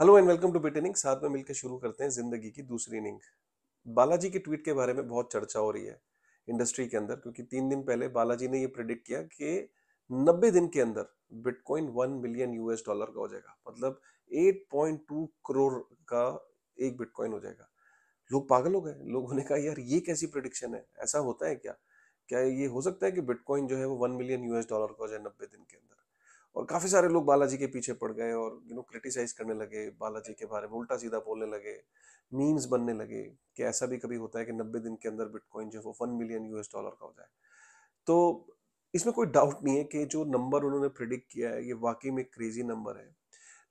Hello and welcome to bit inning साथ में मिलकर शुरू करते हैं जिंदगी की दूसरी इनिंग बालाजी के ट्वीट के बारे में बहुत चर्चा हो रही है इंडस्ट्री के अंदर क्योंकि तीन दिन पहले बालाजी ने ये प्रिडिक्ट किया कि 90 दिन के अंदर बिटकॉइन 1 मिलियन यूएस डॉलर का हो जाएगा मतलब 8.2 करोड़ का एक बिटकॉइन हो जाएगा लोग पागल हो गए लोगों ने कहा यार ये कैसी प्रडिक्शन है ऐसा होता है क्या क्या ये हो सकता है कि बिटकॉइन जो है वो वन मिलियन यूएस डॉलर का हो जाए नब्बे दिन के अंदर और काफ़ी सारे लोग बालाजी के पीछे पड़ गए और यू नो क्रिटिसाइज करने लगे बालाजी के बारे में उल्टा सीधा बोलने लगे मीम्स बनने लगे कि ऐसा भी कभी होता है कि नब्बे दिन के अंदर बिटकॉइन जो है वो वन मिलियन यूएस डॉलर का हो जाए तो इसमें कोई डाउट नहीं है कि जो नंबर उन्होंने प्रिडिक्ट किया है ये वाकई में क्रेजी नंबर है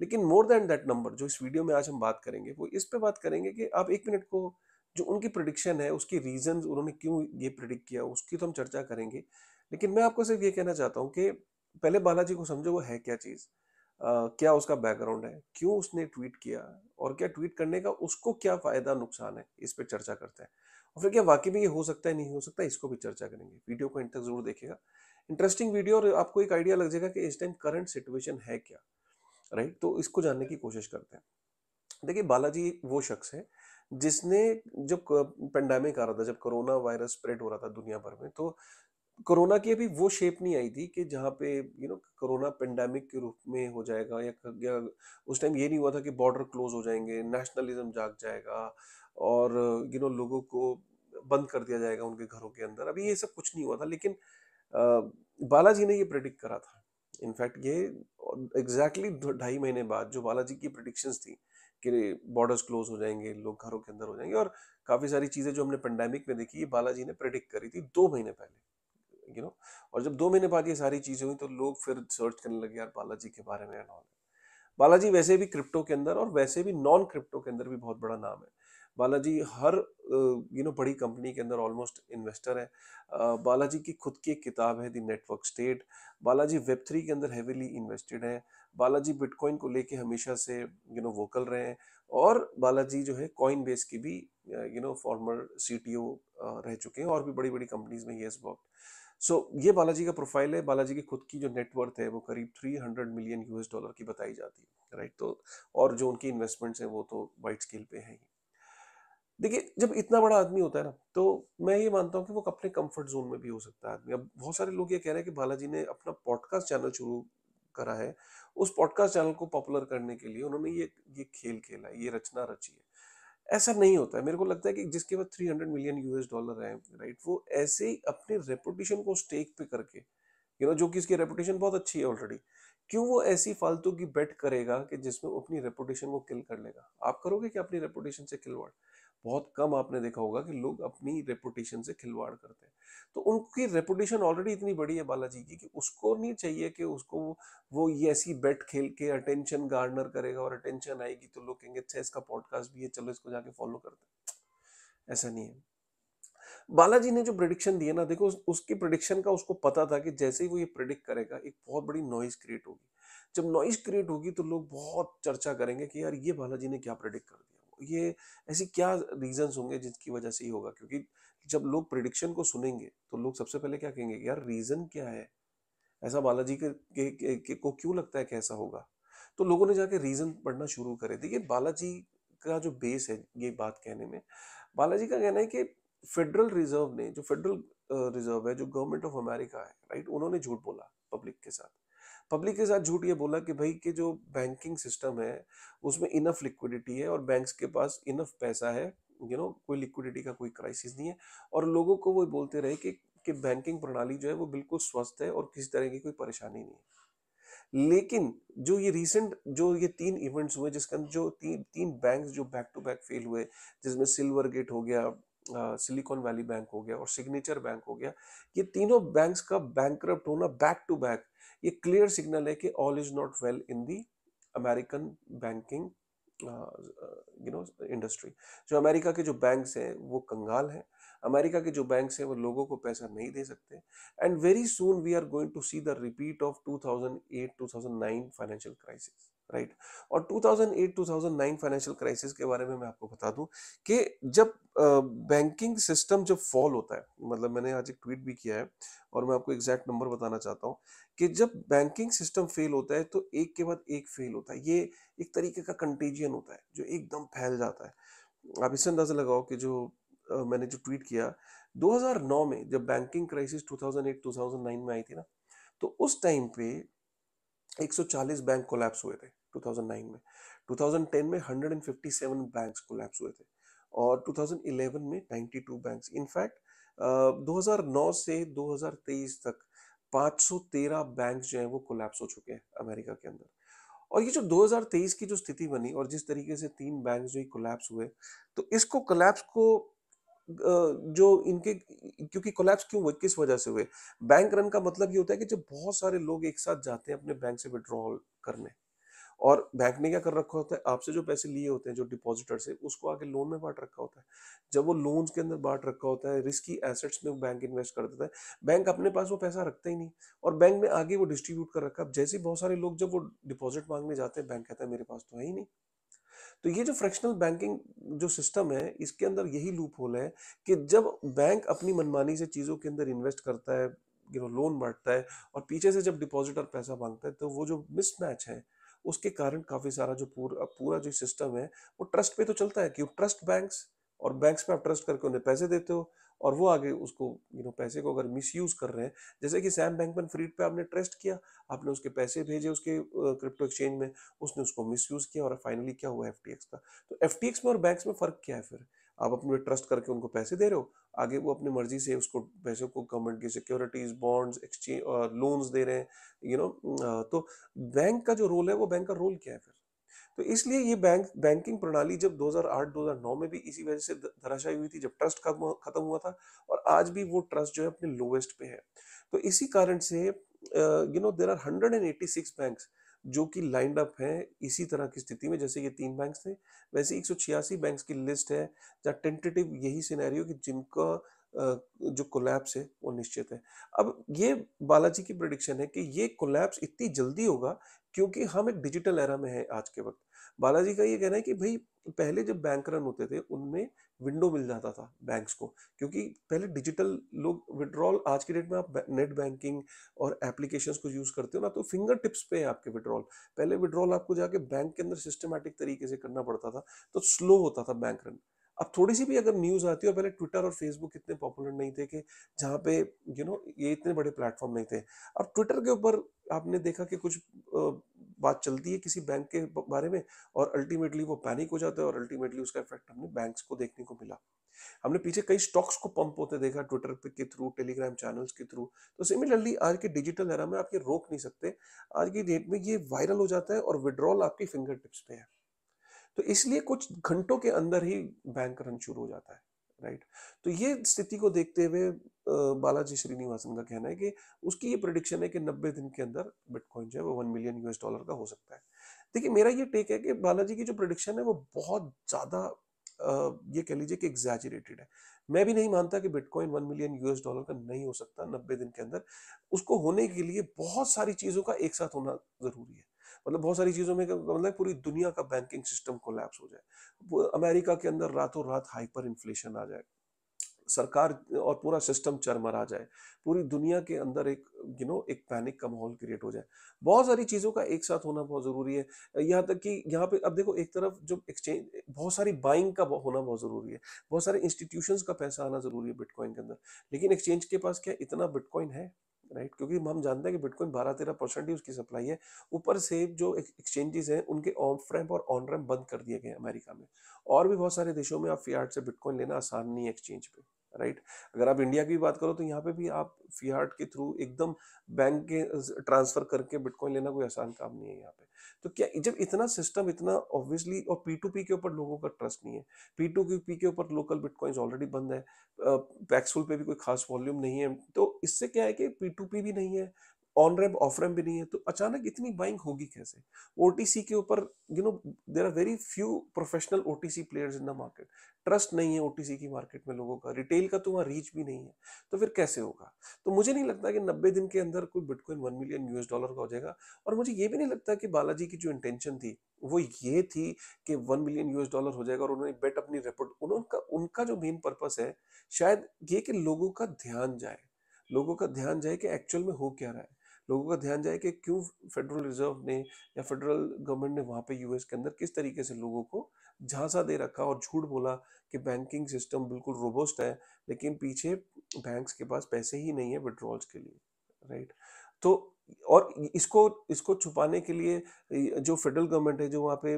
लेकिन मोर देन दैट नंबर जो इस वीडियो में आज हम बात करेंगे वो इस पे बात करेंगे कि आप एक मिनट को जो उनकी प्रडिक्शन है उसकी रीजन उन्होंने क्यों ये प्रिडिक्ट किया उसकी तो हम चर्चा करेंगे लेकिन मैं आपको सिर्फ ये कहना चाहता हूँ कि पहले बालाजी को समझो वो है क्या चीज़ क्या उसका बैकग्राउंड है क्यों उसने ट्वीट किया और क्या ट्वीट करने का उसको क्या फ़ायदा नुकसान है इस पर चर्चा करते हैं और फिर क्या वाकई में ये हो सकता है नहीं हो सकता इसको भी चर्चा करेंगे वीडियो को एंड तक जरूर देखेगा इंटरेस्टिंग वीडियो और आपको एक आइडिया लग जाएगा कि इस टाइम करंट सिचुएशन है क्या राइट तो इसको जानने की कोशिश करते हैं देखिए बालाजी वो शख्स है जिसने जब पेंडेमिक आ रहा था जब कोरोना वायरस स्प्रेड हो रहा था दुनिया भर में तो कोरोना की अभी वो शेप नहीं आई थी कि जहाँ पे यू नो कोरोना पेंडेमिक के रूप में हो जाएगा या, या उस टाइम ये नहीं हुआ था कि बॉर्डर क्लोज हो जाएंगे नेशनलिज्म जाग जाएगा और यू नो लोगों को बंद कर दिया जाएगा उनके घरों के अंदर अभी ये सब कुछ नहीं हुआ था लेकिन बालाजी ने ये प्रडिक्ट करा था इनफैक्ट ये एग्जैक्टली ढाई महीने बाद जो बालाजी की प्रडिक्शंस थी कि बॉर्डर्स क्लोज हो जाएंगे लोग घरों के अंदर हो जाएंगे और काफ़ी सारी चीज़ें जो हमने पेंडेमिक में देखी ये बालाजी ने प्रडिक्ट करी थी दो महीने पहले यू नो और जब दो महीने बाद ये सारी चीज़ें हुई तो लोग फिर सर्च करने लगे यार बालाजी के बारे में एंड ऑल बालाजी वैसे भी क्रिप्टो के अंदर और वैसे भी नॉन क्रिप्टो के अंदर भी बहुत बड़ा नाम है बालाजी हर यू नो बड़ी कंपनी के अंदर ऑलमोस्ट इन्वेस्टर है बालाजी की खुद की एक किताब है the network state Balaji web three के अंदर हेविली इन्वेस्टेड है बालाजी बिटकॉइन को लेके हमेशा से यू नो वोकल रहे हैं और बालाजी जो है कॉइन बेस की भी यू नो फॉर्मर सी रह चुके हैं और भी बड़ी बड़ी कंपनीज में ही इस वर्कड सो so, ये बालाजी का प्रोफाइल है बालाजी की खुद की जो नेटवर्थ है वो करीब 300 मिलियन यूएस डॉलर की बताई जाती है राइट तो और जो उनकी इन्वेस्टमेंट्स हैं वो तो वाइड स्केल पे है ही देखिए जब इतना बड़ा आदमी होता है ना तो मैं ये मानता हूँ कि वो अपने कंफर्ट जोन में भी हो सकता है आदमी अब बहुत सारे लोग ये कह रहे हैं कि बालाजी ने अपना पॉडकास्ट चैनल शुरू करा है उस पॉडकास्ट चैनल को पॉपुलर करने के लिए उन्होंने ये ये खेल खेला है ये रचना रची है ऐसा नहीं होता है मेरे को लगता है कि जिसके पास 300 मिलियन यूएस डॉलर है राइट वो ऐसे ही अपने रेपुटेशन को स्टेक पे करके यू नो जो कि इसकी रेपुटेशन बहुत अच्छी है ऑलरेडी क्यों वो ऐसी फालतू की बेट करेगा कि जिसमें वो अपनी रेपुटेशन को किल कर लेगा आप करोगे क्या अपनी रेपुटेशन से किलवाड़ बहुत कम आपने देखा होगा कि लोग अपनी रेपुटेशन से खिलवाड़ करते हैं तो उनकी रेपुटेशन ऑलरेडी इतनी बड़ी है बालाजी की कि उसको नहीं चाहिए कि उसको वो ये ऐसी बेट खेल के अटेंशन गार्नर करेगा और अटेंशन आएगी तो लोग कहेंगे अच्छा इसका पॉडकास्ट भी है चलो इसको जाके फॉलो करते हैं ऐसा नहीं है बालाजी ने जो प्रडिक्शन दिया ना देखो उस, उसकी प्रडिक्शन का उसको पता था कि जैसे ही वो ये प्रिडिक्ट करेगा एक बहुत बड़ी नॉइज क्रिएट होगी जब नॉइज क्रिएट होगी तो लोग बहुत चर्चा करेंगे कि यार ये बालाजी ने क्या प्रडिक्ट कर दिया ये ऐसी क्या रीजंस होंगे जिनकी वजह से ही होगा क्योंकि जब लोग प्रिडिक्शन को सुनेंगे तो लोग सबसे पहले क्या कहेंगे यार रीजन क्या है ऐसा बालाजी के, के, के, के को क्यों लगता है कि ऐसा होगा तो लोगों ने जाके रीजन पढ़ना शुरू करे देखिए बालाजी का जो बेस है ये बात कहने में बालाजी का कहना है कि फेडरल रिजर्व ने जो फेडरल रिजर्व है जो गवर्नमेंट ऑफ अमेरिका है राइट उन्होंने झूठ बोला पब्लिक के साथ पब्लिक के साथ झूठ ये बोला कि भाई के जो बैंकिंग सिस्टम है उसमें इनफ लिक्विडिटी है और बैंक्स के पास इनफ पैसा है यू you नो know, कोई लिक्विडिटी का कोई क्राइसिस नहीं है और लोगों को वो बोलते रहे कि कि बैंकिंग प्रणाली जो है वो बिल्कुल स्वस्थ है और किसी तरह की कोई परेशानी नहीं है लेकिन जो ये रिसेंट जो ये तीन इवेंट्स हुए जिसके अंदर जो ती, तीन बैंक जो बैक टू बैक फेल हुए जिसमें सिल्वर गेट हो गया सिलिकॉन वैली बैंक हो गया और सिग्नेचर बैंक हो गया ये तीनों बैंक्स का बैंक होना बैक टू बैक ये क्लियर सिग्नल है कि all is not well in the American banking you know industry जो अमेरिका के जो बैंक्स हैं वो कंगाल हैं अमेरिका के जो बैंक्स हैं वो लोगों को पैसा नहीं दे सकते and very soon we are going to see the repeat of 2008 2009 financial crisis right और 2008-2009 फाइनेंशियल क्राइसिस के बारे में मैं आपको बता दूं कि जब बैंकिंग सिस्टम जब फॉल होता है मतलब मैंने आज एक ट्वीट भी किया है और मैं आपको एग्जैक्ट नंबर बताना चाहता हूं कि जब बैंकिंग सिस्टम फेल होता है तो एक के बाद एक फेल होता है ये एक तरीके का कंटेजियन होता है जो एकदम फैल जाता है आप इससे अंदाजा लगाओ कि जो आ, मैंने जो ट्वीट किया 2009 में जब बैंकिंग क्राइसिस 2008-2009 में आई थी ना तो उस टाइम पे 140 बैंक कोलैप्स हुए थे 2009 में 2010 में 157 बैंक्स कोलैप्स हुए थे और 2011 में 92 बैंक्स इनफैक्ट uh, 2009 से 2023 तक 513 बैंक्स जो हैं वो कोलैप्स हो चुके हैं अमेरिका के अंदर और ये जो 2023 की जो स्थिति बनी और जिस तरीके से तीन बैंक्स जो कोलैप्स हुए तो इसको कोलैप्स को जो इनके क्योंकि कोलैप्स क्यों किस वजह से हुए बैंक रन का मतलब ये होता है कि जब बहुत सारे लोग एक साथ जाते हैं अपने बैंक से विड्रॉल करने और बैंक ने क्या कर रखा होता है आपसे जो पैसे लिए होते हैं जो डिपॉजिटर से उसको आगे लोन में बांट रखा होता है जब वो लोन्स के अंदर बांट रखा होता है रिस्की एसेट्स में बैंक इन्वेस्ट कर देता है बैंक अपने पास वो पैसा रखता ही नहीं और बैंक ने आगे वो डिस्ट्रीब्यूट कर रखा है जैसे बहुत सारे लोग जब वो डिपॉजिट मांगने जाते हैं बैंक कहता है मेरे पास तो है ही नहीं तो ये जो फ्रैक्शनल बैंकिंग जो सिस्टम है इसके अंदर यही लूप होल है कि जब बैंक अपनी मनमानी से चीज़ों के अंदर इन्वेस्ट करता है यू नो लोन बांटता है और पीछे से जब डिपॉजिटर पैसा मांगता है तो वो जो मिसमैच है उसके कारण काफ़ी सारा जो पूरा पूरा जो सिस्टम है वो ट्रस्ट पे तो चलता है क्यों ट्रस्ट बैंक्स और बैंक्स में आप ट्रस्ट करके उन्हें पैसे देते हो और वो आगे उसको यू नो पैसे को अगर मिसयूज कर रहे हैं जैसे कि सैम बैंकमैन फ्रीड पे आपने ट्रस्ट किया आपने उसके पैसे भेजे उसके क्रिप्टो एक्सचेंज में उसने उसको मिसयूज किया और फाइनली क्या हुआ एफ का तो एफ में और बैंक में फर्क क्या है फिर आप अपने ट्रस्ट करके उनको पैसे दे रहे हो आगे वो अपनी मर्जी से उसको पैसे को गवर्नमेंट की सिक्योरिटीज बॉन्ड्स एक्सचेंज लोन्स दे रहे हैं यू नो तो बैंक का जो रोल है वो बैंक का रोल क्या है फिर तो इसलिए ये बैंक बैंकिंग प्रणाली जब 2008-2009 में भी इसी वजह से धराशायी हुई थी जब ट्रस्ट खत्म हुआ था और आज भी वो ट्रस्ट जो है अपने लोवेस्ट पे है तो इसी कारण से you know there are hundred and eighty six bank जो कि लाइंड अप है इसी तरह की स्थिति में जैसे ये तीन बैंक थे वैसे एक सौ की लिस्ट है जहाँ टेंटेटिव यही सिनेरियो कि जिनका जो कोलैप्स है वो निश्चित है अब ये बालाजी की प्रडिक्शन है कि ये कोलैप्स इतनी जल्दी होगा क्योंकि हम एक डिजिटल एरा में हैं आज के वक्त बालाजी का ये कहना है कि भाई पहले जब बैंक रन होते थे उनमें विंडो मिल जाता था बैंक्स को क्योंकि पहले डिजिटल लोग विड्रॉल आज के डेट में आप नेट बैंकिंग और एप्लीकेशंस को यूज़ करते हो ना तो फिंगर टिप्स पे है आपके विड्रॉल पहले विड्रॉल आपको जाके बैंक के अंदर सिस्टमेटिक तरीके से करना पड़ता था तो स्लो होता था बैंक रन अब थोड़ी सी भी अगर न्यूज़ आती है और पहले ट्विटर और फेसबुक इतने पॉपुलर नहीं थे कि जहाँ पे यू you नो know, ये इतने बड़े प्लेटफॉर्म नहीं थे अब ट्विटर के ऊपर आपने देखा कि कुछ बात चलती है किसी बैंक के बारे में और अल्टीमेटली वो पैनिक हो जाता है और अल्टीमेटली उसका इफेक्ट हमने बैंक्स को देखने को मिला हमने पीछे कई स्टॉक्स को पंप होते देखा ट्विटर पे के थ्रू टेलीग्राम चैनल्स के थ्रू तो सिमिलरली आज के डिजिटल एरा में आप ये रोक नहीं सकते आज की डेट में ये वायरल हो जाता है और विड्रॉल आपकी फिंगर टिप्स पे है तो इसलिए कुछ घंटों के अंदर ही बैंक रन शुरू हो जाता है राइट तो ये स्थिति को देखते हुए बालाजी श्रीनिवासन का कहना है कि उसकी ये प्रडिक्शन है कि नब्बे दिन के अंदर बिटकॉइन जो है वो वन मिलियन यूएस डॉलर का हो सकता है देखिए मेरा ये टेक है कि बालाजी की जो प्रडिक्शन है वो बहुत ज़्यादा ये कह लीजिए कि एग्जैजरेटेड है मैं भी नहीं मानता कि bitcoin one million US dollar का नहीं हो सकता नब्बे दिन के अंदर उसको होने के लिए बहुत सारी चीज़ों का एक साथ होना ज़रूरी है मतलब बहुत सारी चीज़ों में मतलब पूरी दुनिया का बैंकिंग सिस्टम कोलैप्स हो जाए अमेरिका के अंदर रातों रात हाइपर इन्फ्लेशन आ जाए सरकार और पूरा सिस्टम चरमरा जाए पूरी दुनिया के अंदर एक यू नो एक पैनिक का माहौल क्रिएट हो जाए बहुत सारी चीज़ों का एक साथ होना बहुत ज़रूरी है यहाँ तक कि यहाँ पे अब देखो एक तरफ जो एक्सचेंज बहुत सारी बाइंग का होना बहुत ज़रूरी है बहुत सारे इंस्टीट्यूशंस का पैसा आना ज़रूरी है बिटकॉइन के अंदर लेकिन एक्सचेंज के पास क्या इतना बिटकॉइन है राइट क्योंकि हम जानते हैं कि बिटकॉइन बारह तेरह परसेंट ही उसकी सप्लाई है ऊपर से जो एक्सचेंजेस हैं उनके ऑफ रैम्प और ऑन रैम्प बंद कर दिए गए अमेरिका में और भी बहुत सारे देशों में आप फियाट से बिटकॉइन लेना आसान नहीं है एक्सचेंज पे राइट अगर आप इंडिया की बात करो तो यहाँ पे भी आप फियाट के थ्रू एकदम बैंक के ट्रांसफर करके बिटकॉइन लेना कोई आसान काम नहीं है यहाँ पे तो क्या जब इतना सिस्टम इतना ऑब्वियसली और पी टू पी के ऊपर लोगों का ट्रस्ट नहीं है पी टू पी के ऊपर लोकल बिटकॉइंस ऑलरेडी बंद है पैक्सफुल पे भी कोई खास वॉल्यूम नहीं है तो इससे क्या है कि पी टू पी भी नहीं है ऑन रैम ऑफ रैम भी नहीं है तो अचानक इतनी बाइंग होगी कैसे सी के ऊपर you know there are very few professional C players in the market trust नहीं है सी की मार्केट में लोगों का रिटेल का तो वहाँ रीच भी नहीं है तो फिर कैसे होगा तो मुझे नहीं लगता कि नब्बे दिन के अंदर कोई bitcoin one million US dollar का हो जाएगा और मुझे ये भी नहीं लगता कि बालाजी की जो इंटेंशन थी वो ये थी कि वन मिलियन यूएस डॉलर हो जाएगा और उन्होंने बेट अपनी रिपोर्ट उनका उनका जो मेन पर्पस है शायद ये कि लोगों का ध्यान जाए लोगों का ध्यान जाए कि एक्चुअल में हो क्या रहा है लोगों का ध्यान जाए कि क्यों फेडरल रिजर्व ने या फेडरल गवर्नमेंट ने वहाँ पे यूएस के अंदर किस तरीके से लोगों को झांसा दे रखा और झूठ बोला कि बैंकिंग सिस्टम बिल्कुल रोबोस्ट है लेकिन पीछे बैंक्स के पास पैसे ही नहीं है विड्रॉल्स के लिए राइट तो और इसको इसको छुपाने के लिए जो फेडरल गवर्नमेंट है जो वहाँ पे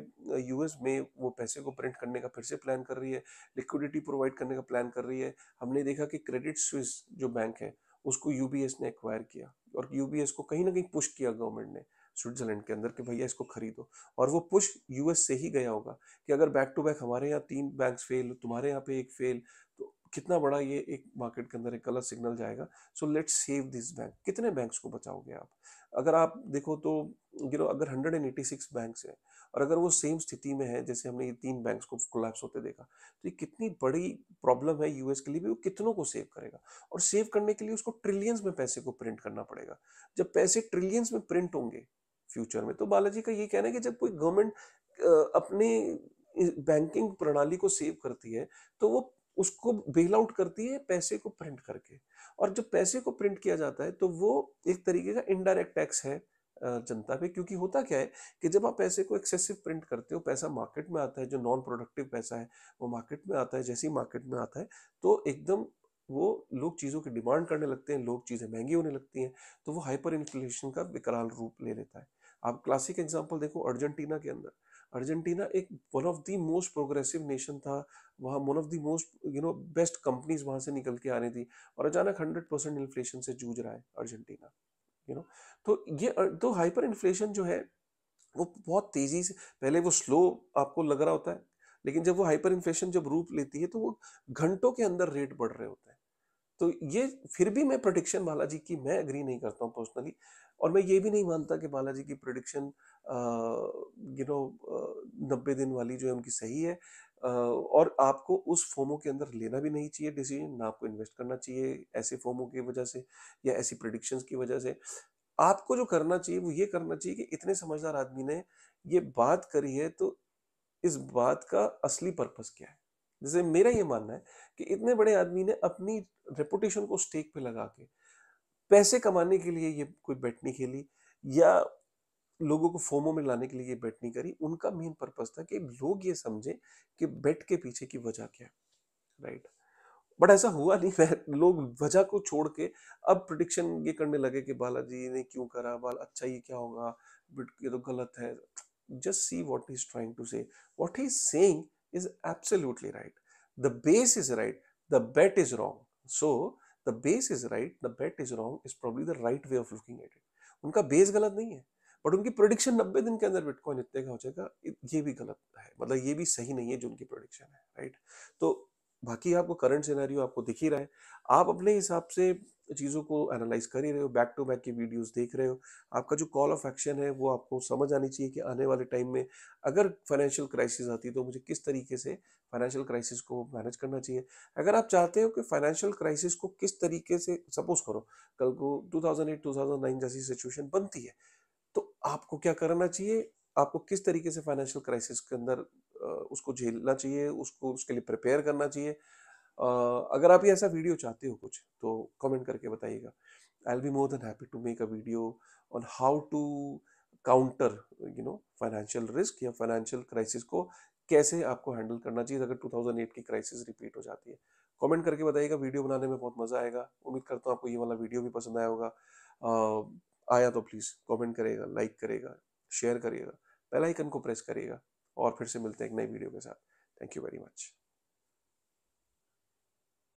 यूएस में वो पैसे को प्रिंट करने का फिर से प्लान कर रही है लिक्विडिटी प्रोवाइड करने का प्लान कर रही है हमने देखा कि क्रेडिट स्विस जो बैंक है उसको यूबीएस ने एक्वायर किया और यूबीएस को कहीं ना कहीं पुश किया गवर्नमेंट ने स्विट्जरलैंड के अंदर कि भैया इसको खरीदो और वो पुश यूएस से ही गया होगा कि अगर बैक टू बैक हमारे यहाँ तीन बैंक्स फेल तुम्हारे यहाँ पे एक फेल तो कितना बड़ा ये एक मार्केट के अंदर एक गलत सिग्नल जाएगा so let's save this bank कितने बैंक्स को बचाओगे आप अगर आप देखो तो यू नो अगर 186 बैंक्स हैं और अगर वो सेम स्थिति में है जैसे हमने ये तीन बैंक्स को कोलैप्स होते देखा तो ये कितनी बड़ी प्रॉब्लम है यूएस के लिए भी वो कितनों को सेव करेगा और सेव करने के लिए उसको ट्रिलियंस में पैसे को प्रिंट करना पड़ेगा जब पैसे ट्रिलियंस में प्रिंट होंगे फ्यूचर में तो बालाजी का ये कहना है कि जब कोई गवर्नमेंट अपने बैंकिंग प्रणाली को सेव करती है तो वो उसको बेल आउट करती है पैसे को प्रिंट करके और जब पैसे को प्रिंट किया जाता है तो वो एक तरीके का इनडायरेक्ट टैक्स है जनता पे क्योंकि होता क्या है कि जब आप पैसे को एक्सेसिव प्रिंट करते हो पैसा मार्केट में आता है जो नॉन प्रोडक्टिव पैसा है वो मार्केट में आता है जैसे ही मार्केट में आता है तो एकदम वो लोग चीज़ों की डिमांड करने लगते हैं लोग चीज़ें महंगी होने लगती हैं तो वो हाइपर इन्फ्लेशन का विकराल रूप ले लेता है आप क्लासिक एग्जाम्पल देखो अर्जेंटीना के अंदर अर्जेंटीना एक one of the most progressive nation था वहाँ one of the most you know best companies वहाँ से निकल के आ रही थी और अचानक हंड्रेड परसेंट इन्फ्लेशन से जूझ रहा है अर्जेंटीना यू नो तो ये तो हाइपर इन्फ्लेशन जो है वो बहुत तेज़ी से पहले वो स्लो आपको लग रहा होता है लेकिन जब वो हाइपर इन्फ्लेशन जब रूप लेती है तो वो घंटों के अंदर रेट बढ़ रहे होते हैं तो ये फिर भी मैं प्रडिक्शन बालाजी की मैं अग्री नहीं करता हूँ पर्सनली और मैं ये भी नहीं मानता कि बालाजी की प्रडिक्शन यू नो नब्बे दिन वाली जो है उनकी सही है और आपको उस फॉर्मों के अंदर लेना भी नहीं चाहिए डिसीजन ना आपको इन्वेस्ट करना चाहिए ऐसे फॉर्मों की वजह से या ऐसी प्रडिक्शंस की वजह से आपको जो करना चाहिए वो ये करना चाहिए कि इतने समझदार आदमी ने ये बात करी है तो इस बात का असली पर्पज़ क्या है जैसे मेरा ये मानना है कि इतने बड़े आदमी ने अपनी रेपुटेशन को स्टेक पे लगा के पैसे कमाने के लिए ये कोई बैट नहीं खेली या लोगों को फोमो में लाने के लिए बेट नहीं करी उनका मेन पर्पज था कि लोग ये समझें कि बेट के पीछे की वजह क्या है राइट right? बट ऐसा हुआ नहीं लोग वजह को छोड़ के अब प्रडिक्शन ये करने लगे कि बालाजी ने क्यों करा बाल अच्छा ये क्या होगा बट ये तो गलत है just see what is trying to say what is saying is absolutely right the base is right the bet is wrong so the base is right the bet is wrong is probably the right way of looking at it उनका base गलत नहीं है but उनकी prediction नब्बे दिन के अंदर bitcoin इतने का हो जाएगा ये भी गलत है मतलब ये भी सही नहीं है जो उनकी प्रोडिक्शन है राइट तो बाकी आपको करंट सिनेरियो आपको दिख ही रहा है आप अपने हिसाब से चीज़ों को एनालाइज कर ही रहे हो बैक टू बैक की वीडियोस देख रहे हो आपका जो कॉल ऑफ एक्शन है वो आपको समझ आनी चाहिए कि आने वाले टाइम में अगर फाइनेंशियल क्राइसिस आती है तो मुझे किस तरीके से फाइनेंशियल क्राइसिस को मैनेज करना चाहिए अगर आप चाहते हो कि फाइनेंशियल क्राइसिस को किस तरीके से सपोज करो कल को टू थाउजेंड जैसी सिचुएशन बनती है आपको क्या करना चाहिए आपको किस तरीके से फाइनेंशियल क्राइसिस के अंदर उसको झेलना चाहिए उसको उसके लिए प्रिपेयर करना चाहिए अगर आप ये ऐसा वीडियो चाहते हो कुछ तो कमेंट करके बताइएगा I'll be more than happy to make a video on how to counter you know financial risk या फाइनेंशियल क्राइसिस को कैसे आपको हैंडल करना चाहिए अगर 2008 की क्राइसिस रिपीट हो जाती है कमेंट करके बताइएगा वीडियो बनाने में बहुत मज़ा आएगा उम्मीद करता हूँ आपको ये वाला वीडियो भी पसंद आया होगा आया तो प्लीज़ कमेंट करेगा लाइक करेगा शेयर करिएगा बेल आइकन को प्रेस करिएगा और फिर से मिलते हैं एक नई वीडियो के साथ थैंक यू वेरी मच